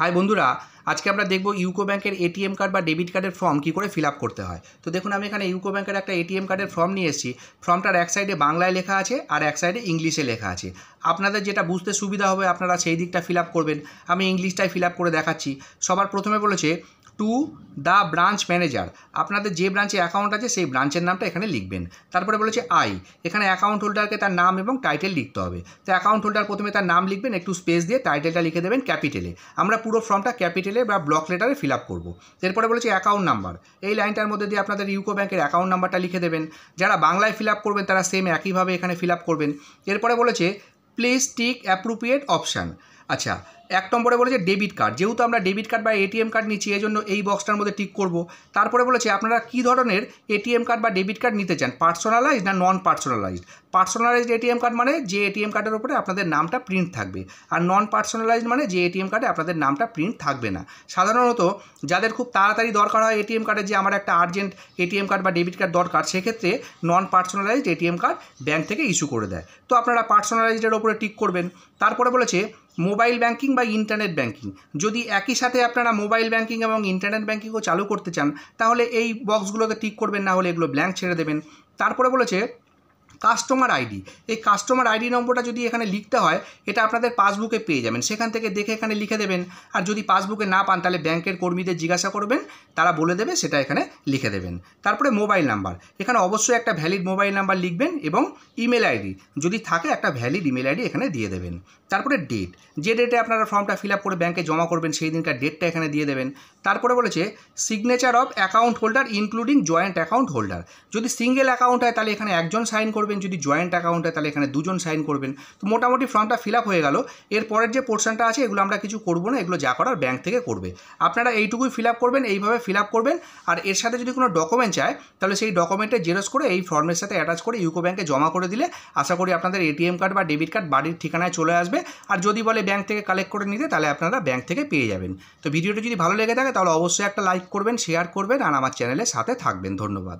high বন্ধুরা আজকে আমরা দেখব ইউকো ব্যাংকের এটিএম কার্ড বা ডেবিট কার্ডের ফর্ম কী করে ফিল করতে হয় তো দেখুন আমি এখানে ইউকো ব্যাংকের একটা এটিএম কার্ডের ফর্ম নিয়ে এসেছি ফর্মটার এক সাইডে বাংলায় লেখা আছে আর এক সাইডে ইংলিশে লেখা আছে আপনাদের যেটা বুঝতে সুবিধা হবে আপনারা সেই দিকটা ফিল করবেন আমি ইংলিশটাই ফিল করে দেখাচ্ছি সবার প্রথমে বলেছে টু দ্য ব্রাঞ্চ ম্যানেজার আপনাদের যে ব্রাঞ্চে অ্যাকাউন্ট আছে সেই ব্রাঞ্চের নামটা এখানে লিখবেন তারপরে বলেছে আই এখানে অ্যাকাউন্ট হোল্ডারকে তার নাম এবং টাইটেল লিখতে হবে তো অ্যাকাউন্ট হোল্ডার প্রথমে তার নাম লিখবেন একটু স্পেস দিয়ে টাইটেলটা লিখে দেবেন ক্যাপিটেলে আমরা পুরো ফর্মটা ক্যাপিটেলে বা ব্লক লেটারে ফিল আপ করবো এরপরে বলেছে অ্যাকাউন্ট নাম্বার এই লাইনটার মধ্যে দিয়ে আপনাদের ইউকো ব্যাঙ্কের অ্যাকাউন্ট নাম্বারটা লিখে দেবেন যারা বাংলায় ফিল আপ করবেন তারা সেম একইভাবে এখানে ফিল আপ করবেন এরপরে বলেছে প্লিজ টিক অ্যাপ্রোপ্রিয়েট অপশান আচ্ছা এক নম্বরে বলেছে ডেবিট কার্ড যেহেতু আমরা ডেবিট কার্ড বা এটিএম কার্ড নিচ্ছি এই জন্য এই বক্সটার মধ্যে টিক করব তারপরে বলেছে আপনারা কী ধরনের এটিএম কার্ড বা ডেবিট কার্ড নিতে চান পার্সোনালাইজ না non personalized personalized ATM card মানে যে এটিএম কার্ডের উপরে আপনাদের নামটা প্রিন্ট থাকবে আর নন পার্সোনালাইজড মানে যে এটিএম কার্ডে আপনাদের নামটা প্রিন্ট থাকবে না সাধারণত যাদের খুব তাড়াতাড়ি দরকার হয় এটিএম কার্ডে যে আমার একটা আর্জেন্ট এটিএম কার্ড বা ডেবিট কার্ড দরকার সেক্ষেত্রে non personalized ATM card bank থেকে ইস্যু করে দেয় তো আপনারা পার্সোনালাইজডের ওপরে টিক করবেন তারপরে বলেছে মোবাইল ব্যাংকিং বা ইন্টারনেট ব্যাংকিং যদি একই সাথে আপনারা মোবাইল ব্যাংকিং এবং ইন্টারনেট ব্যাংকিংও চালু করতে চান তাহলে এই বক্সগুলোকে টিক করবেন না হলে এগুলো ব্ল্যাঙ্ক ছেড়ে দেবেন তারপরে বলেছে কাস্টমার আইডি এই কাস্টমার আইডি নম্বরটা যদি এখানে লিখতে হয় এটা আপনাদের পাসবুকে পেয়ে যাবেন সেখান থেকে দেখে এখানে লিখে দেবেন আর যদি পাসবুকে না পান তাহলে ব্যাংকের কর্মীদের জিজ্ঞাসা করবেন তারা বলে দেবে সেটা এখানে লিখে দেবেন তারপরে মোবাইল নাম্বার এখানে অবশ্যই একটা ভ্যালিড মোবাইল নাম্বার লিখবেন এবং ইমেল আইডি যদি থাকে একটা ভ্যালিড ইমেল আইডি এখানে দিয়ে দেবেন তারপরে ডেট যে ডেটে আপনারা ফর্মটা ফিল আপ করে ব্যাংকে জমা করবেন সেই দিনকার ডেটটা এখানে দিয়ে দেবেন তারপরে বলেছে signature of account holder including joint account holder যদি সিঙ্গেল অ্যাকাউন্ট হয় তাহলে এখানে একজন সাইন করবে করবেন যদি জয়েন্ট অ্যাকাউন্ট হয় তাহলে এখানে দুজন সাইন করবেন তো মোটামুটি ফর্মটা ফিল আপ হয়ে গেল এরপরের যে পোর্শনটা আছে এগুলো আমরা কিছু করবো না এগুলো যা করার ব্যাঙ্ক থেকে করবে আপনারা এইটুকুই ফিল আপ করবেন এইভাবে ফিল আপ করবেন আর এর সাথে যদি কোনো ডকুমেন্ট চায় তাহলে সেই ডকুমেন্টে জেরক্স করে এই ফর্মের সাথে অ্যাটাচ করে ইউকো ব্যাঙ্কে জমা করে দিলে আশা করি আপনাদের এটিএম কার্ড বা ডেবিট কার্ড বাড়ির ঠিকানায় চলে আসবে আর যদি বলে ব্যাঙ্ক থেকে কালেক্ট করে নিতে তাহলে আপনারা ব্যাঙ্ক থেকে পেয়ে যাবেন তো ভিডিওটি যদি ভালো লেগে থাকে তাহলে অবশ্যই একটা লাইক করবেন শেয়ার করবেন আর আমার চ্যানেলের সাথে থাকবেন ধন্যবাদ